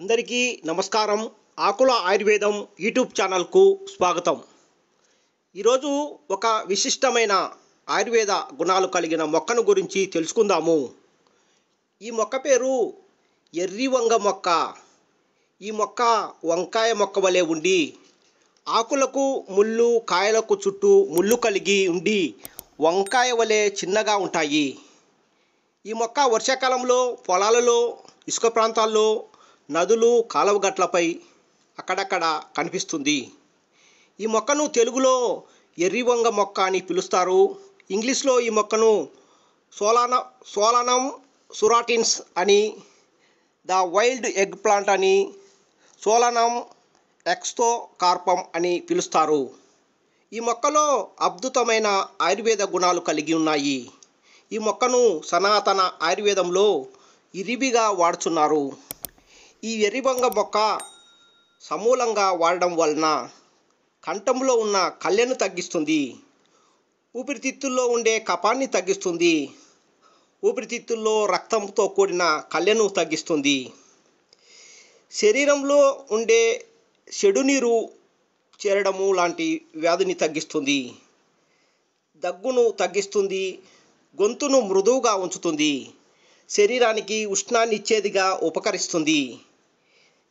అందరికీ నమస్కారం ఆకుల ఆయుర్వేదం యూట్యూబ్ ఛానల్కు స్వాగతం ఈరోజు ఒక విశిష్టమైన ఆయుర్వేద గుణాలు కలిగిన మొక్కను గురించి తెలుసుకుందాము ఈ మొక్క పేరు ఎర్రి వంగ మొక్క ఈ మొక్క వంకాయ మొక్క వలె ఉండి ఆకులకు ముళ్ళు కాయలకు చుట్టూ ముళ్ళు కలిగి ఉండి వంకాయ వలె చిన్నగా ఉంటాయి ఈ మొక్క వర్షాకాలంలో పొలాలలో ఇసుక ప్రాంతాల్లో నదులు కాలవగట్లపై అక్కడక్కడ కనిపిస్తుంది ఈ మొక్కను తెలుగులో ఎర్రివంగ మొక్క అని పిలుస్తారు ఇంగ్లీష్లో ఈ మొక్కను సోలాన సోలానం సురాటిన్స్ అని ద వైల్డ్ ఎగ్ ప్లాంట్ అని సోలానం ఎక్స్తో కార్పం అని పిలుస్తారు ఈ మొక్కలో అద్భుతమైన ఆయుర్వేద గుణాలు కలిగి ఉన్నాయి ఈ మొక్కను సనాతన ఆయుర్వేదంలో ఇరివిగా వాడుతున్నారు ఈ ఎర్రిబంగ మొక్క సమూలంగా వాడడం వలన కంఠంలో ఉన్న కళ్ళెను తగ్గిస్తుంది ఊపిరితిత్తుల్లో ఉండే కపాన్ని తగ్గిస్తుంది ఊపిరితిత్తుల్లో రక్తంతో కూడిన కళ్ళెను తగ్గిస్తుంది శరీరంలో ఉండే చెడు నీరు చేరడము లాంటి వ్యాధిని తగ్గిస్తుంది దగ్గును తగ్గిస్తుంది గొంతును మృదువుగా ఉంచుతుంది శరీరానికి ఉష్ణాన్ని ఇచ్చేదిగా ఉపకరిస్తుంది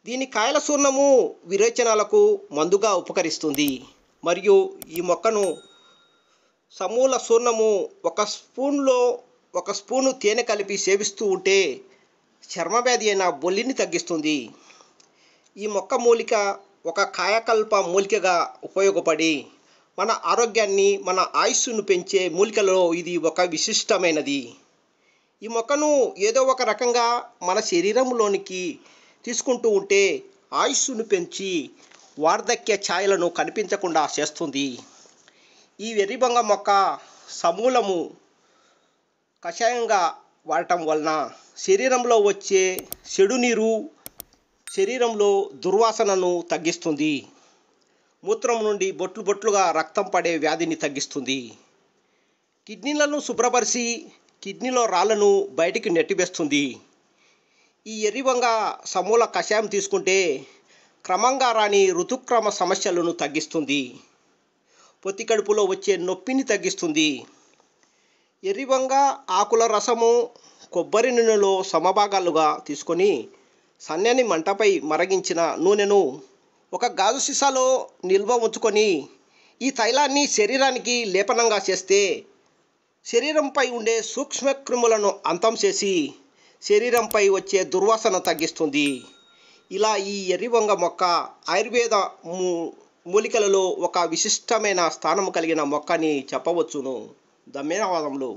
దీని కాయల సూర్ణము విరేచనాలకు మందుగా ఉపకరిస్తుంది మరియు ఈ మొక్కను సమూల సూర్ణము ఒక స్పూన్లో ఒక స్పూను తేనె కలిపి సేవిస్తూ ఉంటే చర్మవ్యాధి అయిన బొల్లిని తగ్గిస్తుంది ఈ మొక్క మూలిక ఒక కాయకల్ప మూలికగా ఉపయోగపడి మన ఆరోగ్యాన్ని మన ఆయుస్సును పెంచే మూలికలో ఇది ఒక విశిష్టమైనది ఈ మొక్కను ఏదో ఒక రకంగా మన శరీరంలోనికి తీసుకుంటూ ఉంటే ఆయుస్సును పెంచి వార్ధక్య ఛాయలను కనిపించకుండా చేస్తుంది ఈ వెర్రిబంగ మొక్క సమూలము కషాయంగా వాడటం వలన శరీరంలో వచ్చే చెడు నీరు శరీరంలో దుర్వాసనను తగ్గిస్తుంది మూత్రం నుండి బొట్లు బొట్లుగా రక్తం పడే వ్యాధిని తగ్గిస్తుంది కిడ్నీలను శుభ్రపరిచి కిడ్నీలో రాళ్లను బయటికి నెట్టివేస్తుంది ఈ ఎర్రివంగ సమూల కషాయం తీసుకుంటే క్రమంగా రాని ఋతుక్రమ సమస్యలను తగ్గిస్తుంది పొత్తి కడుపులో వచ్చే నొప్పిని తగ్గిస్తుంది ఎర్రివంగ ఆకుల రసము కొబ్బరి నూనెలో సమభాగాలుగా తీసుకొని సన్నని మంటపై మరగించిన నూనెను ఒక గాజు సీసాలో నిల్వ ఉంచుకొని ఈ తైలాన్ని శరీరానికి లేపనంగా చేస్తే శరీరంపై ఉండే సూక్ష్మక్రిములను అంతం చేసి శరీరంపై వచ్చే దుర్వాసన తగ్గిస్తుంది ఇలా ఈ ఎర్రివంగ మొక్క ఆయుర్వేద మూలికలలో ఒక విశిష్టమైన స్థానం కలిగిన మొక్కని చెప్పవచ్చును ధన్యవాదములు